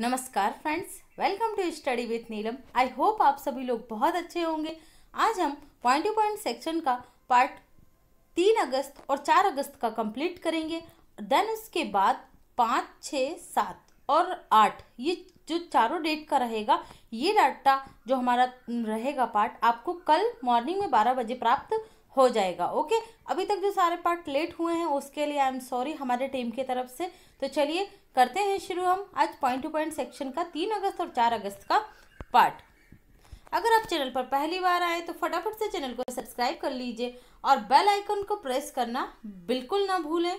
नमस्कार friends welcome to study with Neelam I hope आप सभी लोग बहुत अच्छे होंगे आज हम पॉइंट टू पॉइंट सेक्शन का पार्ट तीन अगस्त और चार अगस्त का कंप्लीट करेंगे देन उसके बाद पाँच छः सात और आठ ये जो चारों डेट का रहेगा ये डाटा जो हमारा रहेगा पार्ट आपको कल मॉर्निंग में बारह बजे प्राप्त हो जाएगा ओके अभी तक जो सारे पार्ट लेट हुए हैं उसके लिए आई एम सॉरी हमारे टीम की तरफ से तो चलिए करते हैं शुरू हम आज पॉइंट टू पॉइंट सेक्शन का तीन अगस्त और चार अगस्त का पार्ट अगर आप चैनल पर पहली बार आए तो फटाफट से चैनल को सब्सक्राइब कर लीजिए और बेल आइकन को प्रेस करना बिल्कुल ना भूलें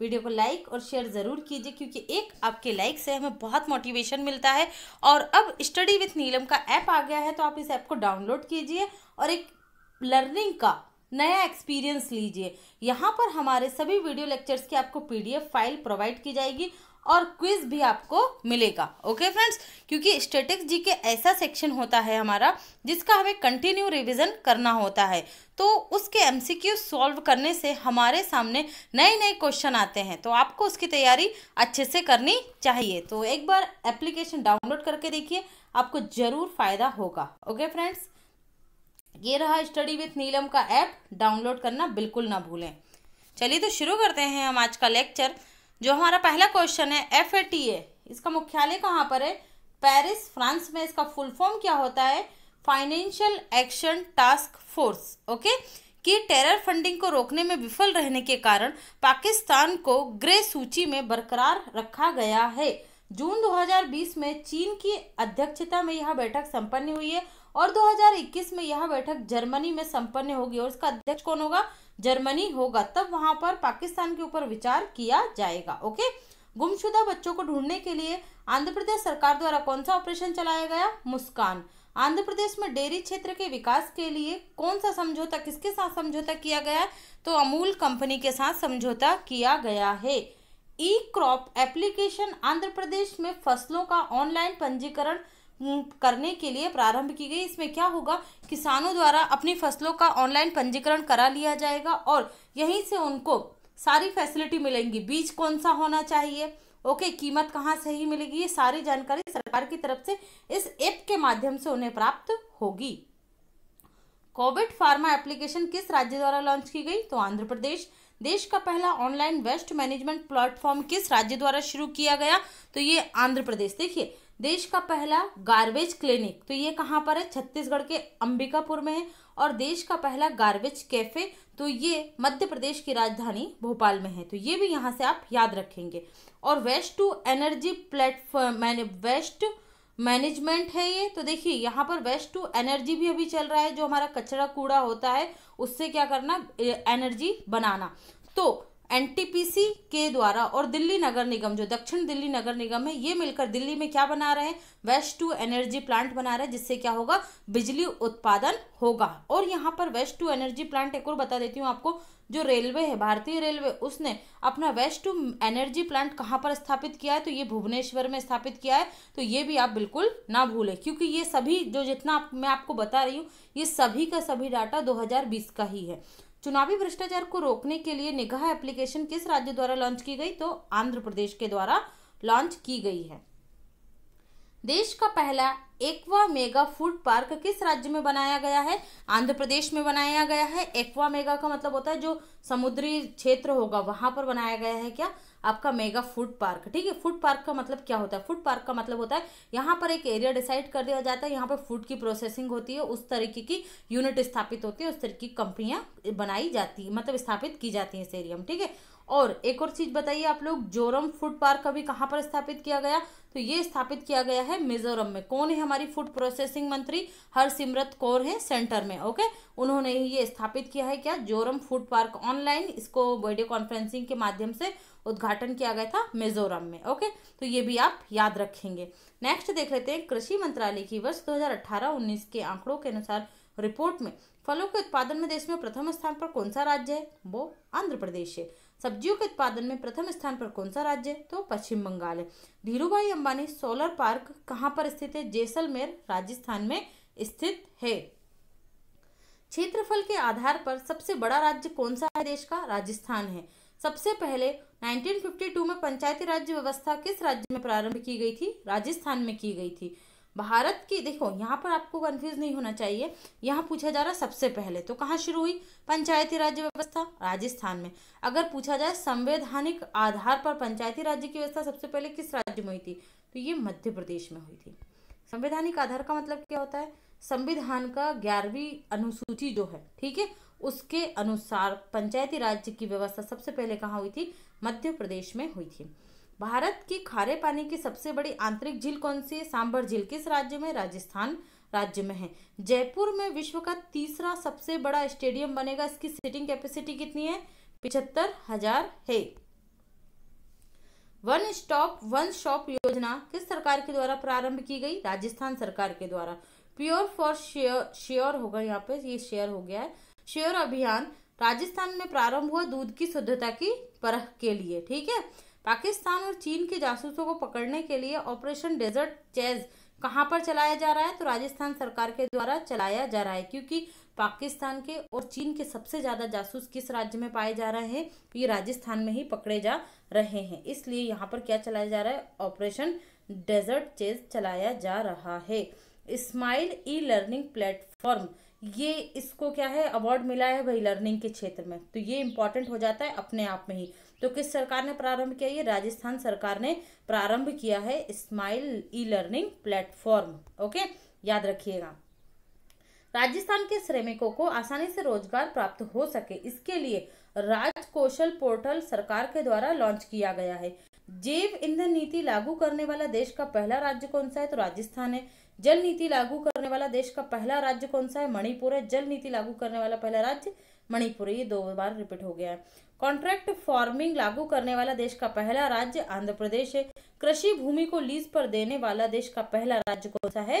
वीडियो को लाइक और शेयर ज़रूर कीजिए क्योंकि एक आपके लाइक से हमें बहुत मोटिवेशन मिलता है और अब स्टडी विथ नीलम का ऐप आ गया है तो आप इस ऐप को डाउनलोड कीजिए और एक लर्निंग का नया एक्सपीरियंस लीजिए यहाँ पर हमारे सभी वीडियो लेक्चर्स की आपको पीडीएफ फाइल प्रोवाइड की जाएगी और क्विज भी आपको मिलेगा ओके फ्रेंड्स क्योंकि स्टेटिक्स जी के ऐसा सेक्शन होता है हमारा जिसका हमें कंटिन्यू रिवीजन करना होता है तो उसके एमसीक्यू सॉल्व करने से हमारे सामने नए नए क्वेश्चन आते हैं तो आपको उसकी तैयारी अच्छे से करनी चाहिए तो एक बार एप्लीकेशन डाउनलोड करके देखिए आपको ज़रूर फ़ायदा होगा ओके फ्रेंड्स ये रहा स्टडी विथ नीलम का ऐप डाउनलोड करना बिल्कुल ना भूलें चलिए तो शुरू करते हैं हम आज का लेक्चर जो हमारा पहला क्वेश्चन है एफ ए टी ए इसका मुख्यालय कहाँ पर है पेरिस फ्रांस में इसका फुल फॉर्म क्या होता है financial action task force okay कि टेरर फंडिंग को रोकने में विफल रहने के कारण पाकिस्तान को ग्रे सूची में बरकरार रखा गया है जून 2020 में चीन की अध्यक्षता में यह बैठक संपन्न हुई है और 2021 में यह बैठक जर्मनी में संपन्न होगी और इसका अध्यक्ष कौन होगा जर्मनी होगा तब वहां पर पाकिस्तान के ऊपर विचार किया जाएगा ओके गुमशुदा बच्चों को ढूंढने के लिए आंध्र प्रदेश सरकार द्वारा कौन सा ऑपरेशन चलाया गया मुस्कान आंध्र प्रदेश में डेयरी क्षेत्र के विकास के लिए कौन सा समझौता किसके साथ समझौता किया गया तो अमूल कंपनी के साथ समझौता किया गया है e crop application Andhra Pradesh में फसलों का ऑनलाइन पंजीकरण करने के लिए प्रारंभ की गई इसमें क्या होगा किसानों द्वारा अपनी फसलों का ऑनलाइन पंजीकरण करा लिया जाएगा और यहीं से उनको सारी फैसिलिटी मिलेंगी बीज कौन सा होना चाहिए ओके कीमत कहाँ से ही मिलेगी ये सारी जानकारी सरकार की तरफ से इस ऐप के माध्यम से उन्हें प्राप्त होगी कोविड फार्मा एप्लीकेशन किस राज्य द्वारा लॉन्च की गई तो आंध्र प्रदेश देश का पहला ऑनलाइन वेस्ट मैनेजमेंट प्लेटफॉर्म किस राज्य द्वारा शुरू किया गया तो ये आंध्र प्रदेश देखिए देश का पहला गार्बेज क्लिनिक तो ये कहाँ पर है छत्तीसगढ़ के अंबिकापुर में है और देश का पहला गार्बेज कैफे तो ये मध्य प्रदेश की राजधानी भोपाल में है तो ये भी यहाँ से आप याद रखेंगे और वेस्ट टू एनर्जी प्लेटफॉर्म मैंने वेस्ट मैनेजमेंट है ये तो देखिए यहाँ पर वेस्ट टू एनर्जी भी अभी चल रहा है जो हमारा कचरा कूड़ा होता है उससे क्या करना एनर्जी बनाना तो एनटीपीसी के द्वारा और दिल्ली नगर निगम जो दक्षिण दिल्ली नगर निगम है ये मिलकर दिल्ली में क्या बना रहे हैं वेस्ट टू एनर्जी प्लांट बना रहे हैं जिससे क्या होगा बिजली उत्पादन होगा और यहाँ पर वेस्ट टू एनर्जी प्लांट एक और बता देती हूँ आपको जो रेलवे है भारतीय रेलवे उसने अपना वेस्ट टू एनर्जी प्लांट कहाँ पर स्थापित किया है तो ये भुवनेश्वर में स्थापित किया है तो ये भी आप बिल्कुल ना भूलें क्योंकि ये सभी जो जितना आप, मैं आपको बता रही हूँ ये सभी का सभी डाटा दो का ही है चुनावी भ्रष्टाचार को रोकने के लिए निगाह एप्लीकेशन किस राज्य द्वारा लॉन्च की गई तो आंध्र प्रदेश के द्वारा लॉन्च की गई है देश का पहला एक्वा मेगा फूड पार्क किस राज्य में बनाया गया है आंध्र प्रदेश में बनाया गया है एक्वा मेगा का मतलब होता है जो समुद्री क्षेत्र होगा वहां पर बनाया गया है क्या आपका मेगा फूड पार्क ठीक है फूड पार्क का मतलब क्या होता है फूड पार्क का मतलब होता है यहाँ पर एक एरिया डिसाइड कर दिया जाता है यहाँ पर फूड की प्रोसेसिंग होती है उस तरीके की यूनिट स्थापित होती है उस तरीके की कंपनियां बनाई जाती है मतलब स्थापित की जाती है इस एरिया में ठीक है और एक और चीज़ बताइए आप लोग जोरम फूड पार्क अभी कहाँ पर स्थापित किया गया तो ये स्थापित किया गया है मिजोरम में कौन है हमारी फूड प्रोसेसिंग मंत्री हरसिमरत कौर है सेंटर में ओके उन्होंने ये स्थापित किया है क्या जोरम फूड पार्क ऑनलाइन इसको वीडियो कॉन्फ्रेंसिंग के माध्यम से उद्घाटन किया गया था मिजोरम में ओके तो ये भी आप याद रखेंगे नेक्स्ट देख लेते हैं कृषि मंत्रालय की वर्ष दो हजार के आंकड़ों के अनुसार रिपोर्ट में फलों के उत्पादन में देश में प्रथम स्थान पर कौन सा राज्य है वो आंध्र प्रदेश है सब्जियों के उत्पादन में प्रथम स्थान पर कौन सा राज्य है तो पश्चिम बंगाल है धीरूभाई अंबानी सोलर पार्क कहाँ पर स्थित है जैसलमेर राजस्थान में स्थित है क्षेत्रफल के आधार पर सबसे बड़ा राज्य कौन सा है देश का राजस्थान है सबसे पहले 1952 में पंचायती राज्य व्यवस्था किस राज्य में प्रारंभ की गई थी राजस्थान में की गई थी भारत की देखो यहाँ पर आपको कंफ्यूज नहीं होना चाहिए यहाँ पूछा जा रहा सबसे पहले तो कहाँ शुरू हुई पंचायती राज्य व्यवस्था राजस्थान में अगर पूछा जाए संवैधानिक आधार पर पंचायती राज्य की व्यवस्था सबसे पहले किस राज्य में हुई थी तो ये मध्य प्रदेश में हुई थी संवैधानिक आधार का मतलब क्या होता है संविधान का ग्यारहवीं अनुसूची जो है ठीक है उसके अनुसार पंचायती राज्य की व्यवस्था सबसे पहले कहाँ हुई थी मध्य प्रदेश में हुई थी भारत की खारे पानी की सबसे बड़ी आंतरिक झील कौन सी है सांबर झील किस राज्य में राजस्थान राज्य में है जयपुर में विश्व का तीसरा सबसे बड़ा स्टेडियम बनेगा इसकी सीटिंग कैपेसिटी कितनी है पिछहत्तर हजार है वन स्टॉप वन शॉप योजना किस सरकार के द्वारा प्रारंभ की गई राजस्थान सरकार के द्वारा प्योर फॉर श्योर श्योर होगा यहाँ पे ये शेयर हो गया है श्योर अभियान राजस्थान में प्रारंभ हुआ दूध की शुद्धता की परख के लिए ठीक है पाकिस्तान और चीन के जासूसों को पकड़ने के लिए ऑपरेशन डेजर्ट चेज कहाँ पर चलाया जा रहा है तो राजस्थान सरकार के द्वारा चलाया जा रहा है क्योंकि पाकिस्तान के और चीन के सबसे ज़्यादा जासूस किस राज्य में पाए जा रहे हैं तो ये राजस्थान में ही पकड़े जा रहे हैं इसलिए यहाँ पर क्या चलाया जा रहा है ऑपरेशन डेजर्ट चेज चलाया जा रहा है स्माइल ई लर्निंग प्लेटफॉर्म ये इसको क्या है अवार्ड मिला है भाई लर्निंग के क्षेत्र में तो ये इंपॉर्टेंट हो जाता है अपने आप में ही तो किस सरकार ने प्रारंभ किया ये राजस्थान सरकार ने प्रारंभ किया है smile e learning platform okay याद रखिएगा राजस्थान के श्रमिकों को आसानी से रोजगार प्राप्त हो सके इसके लिए राज कौशल पोर्टल सरकार के द्वारा लॉन्च किया गया है जैव ईंधन नीति लागू करने वाला देश का पहला राज्य कौन सा है तो राजस्थान है जल नीति लागू करने वाला देश का पहला राज्य कौन सा है मणिपुर है जल नीति लागू करने वाला पहला राज्य मणिपुर ये दो बार रिपीट हो गया है कॉन्ट्रैक्ट फार्मिंग लागू करने वाला देश का पहला राज्य आंध्र प्रदेश है कृषि भूमि को लीज पर देने वाला देश का पहला राज्य कौन सा है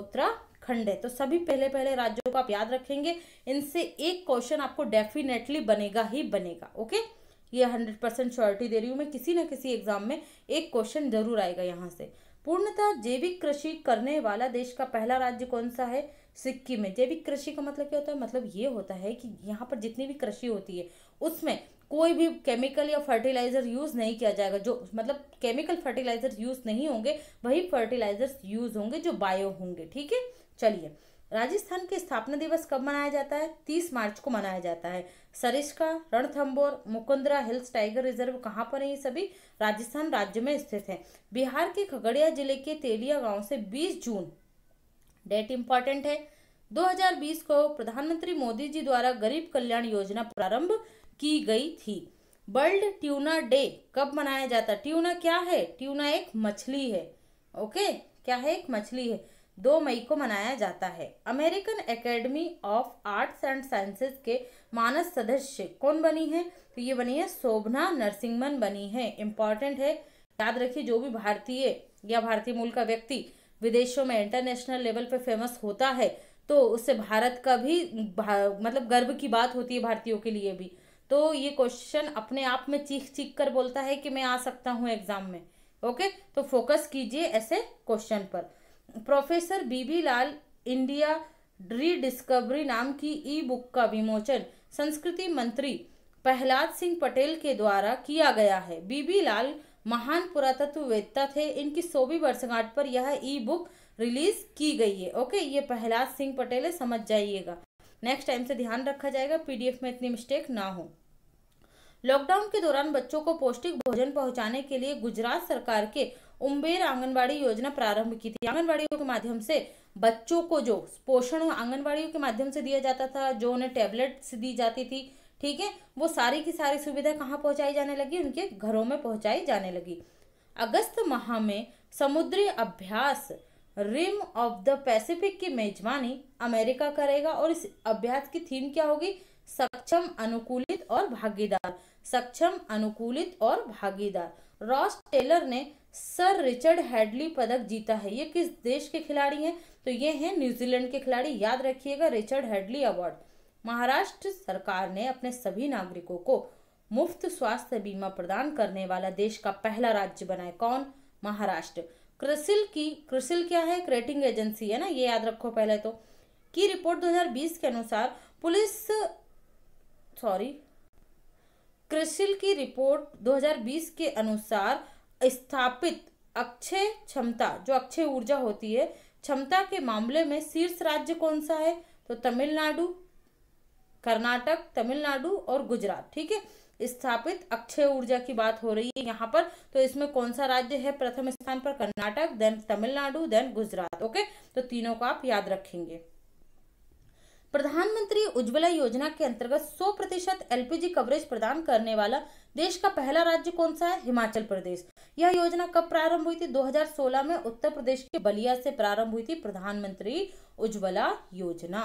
उत्तराखंड है तो सभी पहले पहले राज्यों को आप याद रखेंगे इनसे एक क्वेश्चन आपको डेफिनेटली बनेगा ही बनेगा ओके ये हंड्रेड परसेंट श्योरिटी दे रही हूँ मैं किसी न किसी एग्जाम में एक क्वेश्चन जरूर आएगा यहाँ से पूर्णतः जैविक कृषि करने वाला देश का पहला राज्य कौन सा है सिक्किम में जैविक कृषि का मतलब क्या होता है मतलब ये होता है कि यहाँ पर जितनी भी कृषि होती है उसमें कोई भी केमिकल या फर्टिलाइज़र यूज़ नहीं किया जाएगा जो मतलब केमिकल फर्टिलाइज़र यूज़ नहीं होंगे वही फर्टिलाइज़र्स यूज़ होंगे जो बायो होंगे ठीक है चलिए राजस्थान के स्थापना दिवस कब मनाया जाता है तीस मार्च को मनाया जाता है Sariska Ranthambore Mukundra hills tiger reserve कहाँ पर है ये सभी राजस्थान राज्य में स्थित है बिहार के खगड़िया जिले के तेलिया गाँव से बीस जून डेट इम्पॉर्टेंट है 2020 को प्रधानमंत्री मोदी जी द्वारा गरीब कल्याण योजना प्रारंभ की गई थी वर्ल्ड ट्यूना डे कब मनाया जाता ट्यूना क्या है ट्यूना एक मछली है ओके क्या है एक मछली है दो मई को मनाया जाता है American Academy of Arts and Sciences के मानस सदस्य कौन बनी है तो ये बनी है शोभना नरसिंहमन बनी है इम्पॉर्टेंट है याद रखिए जो भी भारतीय या भारतीय मूल का व्यक्ति विदेशों में इंटरनेशनल लेवल पर फेमस होता है तो उससे भारत का भी भा, मतलब गर्व की बात होती है भारतीयों के लिए भी तो ये क्वेश्चन अपने आप में चीख चीख कर बोलता है कि मैं आ सकता हूँ एग्जाम में ओके तो फोकस कीजिए ऐसे क्वेश्चन पर professor B B Lal India rediscovery नाम की ई बुक का विमोचन संस्कृति मंत्री प्रहलाद सिंह पटेल के द्वारा किया गया है बीबी लाल महान पुरातत्ववेत्ता थे इनकी सौवीं वर्षगांठ पर यह ई बुक रिलीज की गई है ओके ये प्रहलाद सिंह पटेल है समझ जाइएगा नेक्स्ट टाइम से ध्यान रखा जाएगा पीडीएफ में इतनी मिस्टेक ना हो लॉकडाउन के दौरान बच्चों को पौष्टिक भोजन पहुंचाने के लिए गुजरात सरकार के उम्बेर आंगनबाड़ी योजना प्रारंभ की थी आंगनबाड़ियों के माध्यम से बच्चों को जो पोषण आंगनबाड़ियों के माध्यम से दिया जाता था जो उन्हें टेबलेट्स दी जाती थी ठीक है वो सारी की सारी सुविधा कहाँ पहुँचाई जाने लगी उनके घरों में पहुँचाई जाने लगी अगस्त माह में समुद्री अभ्यास रिम ऑफ द पैसिफिक की मेजबानी अमेरिका करेगा और इस अभ्यास की थीम क्या होगी सक्षम अनुकूलित और भागीदार सक्षम अनुकूलित और भागीदार रॉस टेलर ने सर रिचर्ड हैडली पदक जीता है ये किस देश के खिलाड़ी हैं तो ये हैं न्यूजीलैंड के खिलाड़ी याद रखिएगा रिचर्ड हैडली अवार्ड महाराष्ट्र सरकार ने अपने सभी नागरिकों को मुफ्त स्वास्थ्य बीमा प्रदान करने वाला देश का पहला राज्य बनाए कौन महाराष्ट्र क्रिसिल की क्रिसिल क्या है क्रेटिंग एजेंसी है ना ये याद रखो पहले तो की रिपोर्ट 2020 के अनुसार पुलिस सॉरी क्रिशिल की रिपोर्ट 2020 के अनुसार स्थापित अक्षय क्षमता जो अक्षय ऊर्जा होती है क्षमता के मामले में शीर्ष राज्य कौन सा है तो तमिलनाडु कर्नाटक तमिलनाडु और गुजरात ठीक है स्थापित अक्षय ऊर्जा की बात हो रही है यहाँ पर तो इसमें कौन सा राज्य है प्रथम स्थान पर Karnataka then Tamil Nadu then Gujarat okay तो तीनों को आप याद रखेंगे प्रधानमंत्री उज्ज्वला योजना के अंतर्गत 100 प्रतिशत एलपीजी कवरेज प्रदान करने वाला देश का पहला राज्य कौन सा है हिमाचल प्रदेश यह योजना कब प्रारंभ हुई थी 2016 में उत्तर प्रदेश के बलिया से प्रारंभ हुई थी Pradhan Mantri Ujjwala Yojana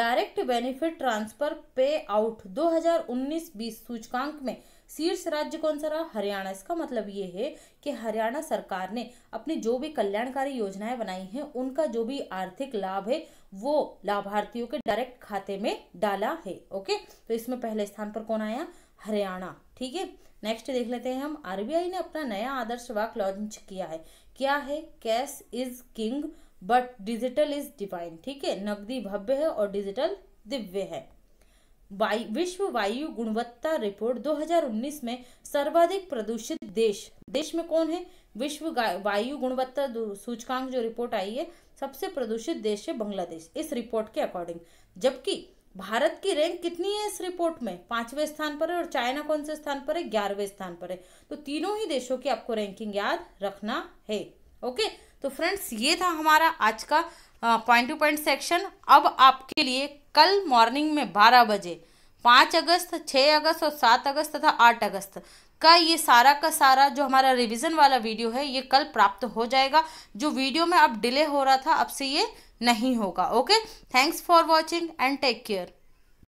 direct benefit transfer pay out दो हजार सूचकांक में शीर्ष राज्य कौन सा रहा हरियाणा इसका मतलब ये है कि हरियाणा सरकार ने अपनी जो भी कल्याणकारी योजनाएं बनाई हैं उनका जो भी आर्थिक लाभ है वो लाभार्थियों के डायरेक्ट खाते में डाला है ओके तो इसमें पहले स्थान पर कौन आया हरियाणा ठीक है नेक्स्ट देख लेते हैं हम आरबीआई ने अपना नया आदर्श वाक लॉन्च किया है क्या है cash is king but digital is divine ठीक है नकदी भव्य है और डिजिटल दिव्य है विश्व वायु गुणवत्ता रिपोर्ट 2019 में सर्वाधिक प्रदूषित देश देश में कौन है विश्व वायु गुणवत्ता सूचकांक जो रिपोर्ट आई है सबसे प्रदूषित देश है बांग्लादेश इस रिपोर्ट के अकॉर्डिंग जबकि भारत की रैंक कितनी है इस रिपोर्ट में पांचवें स्थान पर है और चाइना कौन से स्थान पर है ग्यारहवें स्थान पर है तो तीनों ही देशों की आपको रैंकिंग याद रखना है ओके तो फ्रेंड्स ये था हमारा आज का पॉइंट टू पॉइंट सेक्शन अब आपके लिए कल मॉर्निंग में बारह बजे पाँच अगस्त छः अगस्त और सात अगस्त तथा आठ अगस्त का ये सारा का सारा जो हमारा रिवीजन वाला वीडियो है ये कल प्राप्त हो जाएगा जो वीडियो में अब डिले हो रहा था अब से ये नहीं होगा okay thanks for watching and take care